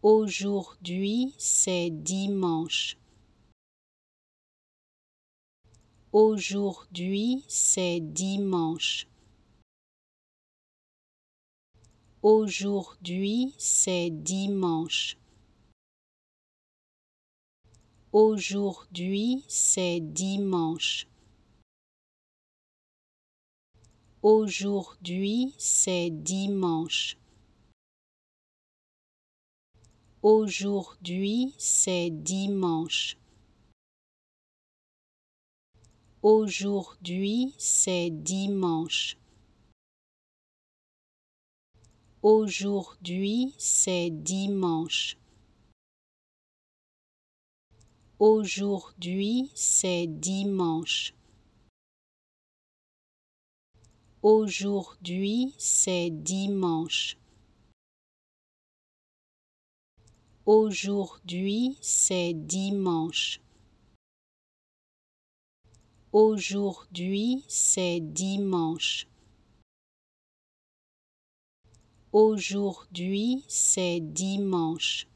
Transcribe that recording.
Aujourd'hui, c'est dimanche. Aujourd'hui, c'est dimanche. Aujourd'hui, c'est dimanche. Aujourd'hui, c'est dimanche. Aujourd'hui, c'est dimanche. Aujourd'hui, c'est dimanche. Aujourd'hui, c'est dimanche. Aujourd'hui, c'est dimanche. Aujourd'hui, c'est dimanche. Aujourd'hui, c'est dimanche. Aujourd'hui, c'est dimanche. Aujourd'hui, c'est dimanche. Aujourd'hui, c'est dimanche.